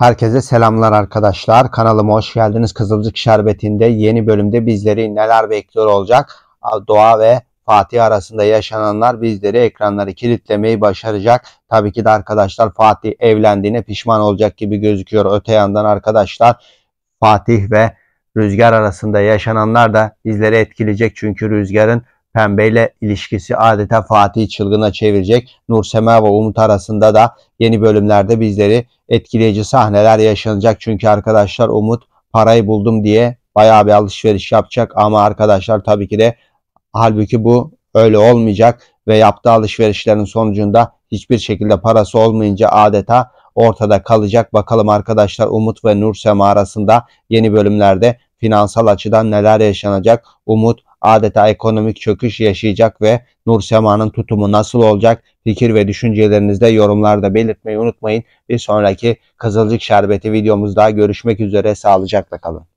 Herkese selamlar arkadaşlar. Kanalıma hoş geldiniz. Kızılcık Şerbeti'nde yeni bölümde bizleri neler bekliyor olacak? Doğa ve Fatih arasında yaşananlar bizleri ekranları kilitlemeyi başaracak. Tabii ki de arkadaşlar Fatih evlendiğine pişman olacak gibi gözüküyor. Öte yandan arkadaşlar Fatih ve Rüzgar arasında yaşananlar da bizleri etkileyecek. Çünkü Rüzgar'ın pembe ile ilişkisi adeta Fatih çılgına çevirecek. Nur Sema ve Umut arasında da yeni bölümlerde bizleri etkileyici sahneler yaşanacak. Çünkü arkadaşlar Umut parayı buldum diye bayağı bir alışveriş yapacak. Ama arkadaşlar tabii ki de halbuki bu öyle olmayacak ve yaptığı alışverişlerin sonucunda hiçbir şekilde parası olmayınca adeta ortada kalacak. Bakalım arkadaşlar Umut ve Nursema arasında yeni bölümlerde finansal açıdan neler yaşanacak? Umut adeta ekonomik çöküş yaşayacak ve Nur Sema'nın tutumu nasıl olacak? Fikir ve düşüncelerinizde yorumlarda belirtmeyi unutmayın. Bir sonraki Kızılcık Şerbeti videomuzda görüşmek üzere sağlıcakla kalın.